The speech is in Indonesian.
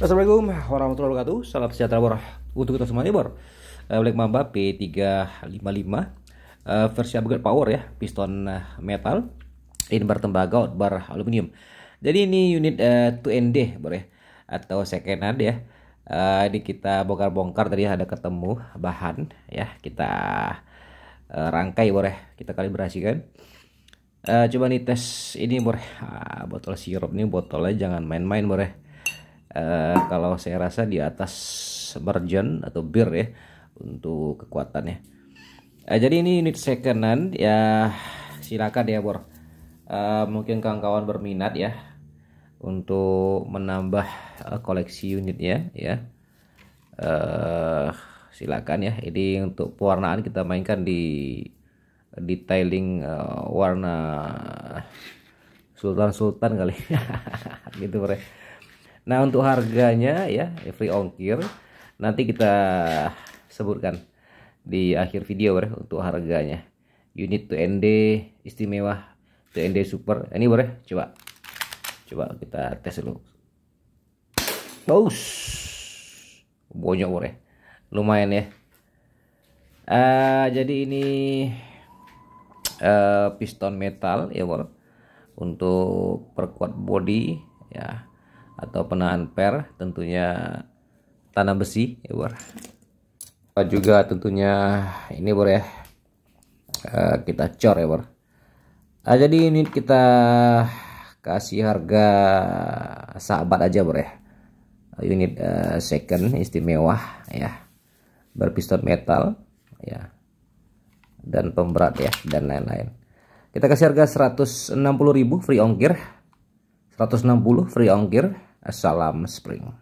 Assalamualaikum warahmatullahi wabarakatuh. Salam sejahtera bor. Untuk kita semuanya bor. Black Mamba P355 versi upgrade power ya, piston eh, metal, bar tembaga, bar aluminium. Jadi ini unit uh, eh, 2ND bor ya atau second hand ya. Uh, ini kita bongkar-bongkar tadi ada ketemu bahan ya, kita uh, rangkai bor ya, kita kalibrasi kan. Uh, coba nih tes ini bor. Uh, botol sirup nih botolnya jangan main-main boleh. ya Eh, kalau saya rasa di atas mergen atau bir ya untuk kekuatannya uh, jadi ini unit secondan ya silakan ya Bor uh, mungkin kawan-kawan berminat ya untuk menambah uh, koleksi unitnya ya uh, silakan ya ini untuk pewarnaan kita mainkan di detailing uh, warna sultan-sultan kali gitu bro. Nah untuk harganya ya, ya free ongkir nanti kita sebutkan di akhir video boleh untuk harganya unit 2ND istimewa 2ND super ini boleh coba coba kita tes dulu baus bonyok boleh ya. lumayan ya uh, jadi ini uh, piston metal ya bro, untuk perkuat body ya atau penahan per tentunya tanah besi ya bor eh, juga tentunya ini bor ya uh, kita cor ya bor nah, jadi ini kita kasih harga sahabat aja bor ya unit uh, second istimewa ya berpiston metal ya dan pemberat ya dan lain-lain kita kasih harga 160.000 free ongkir 160 free ongkir Salam Spring.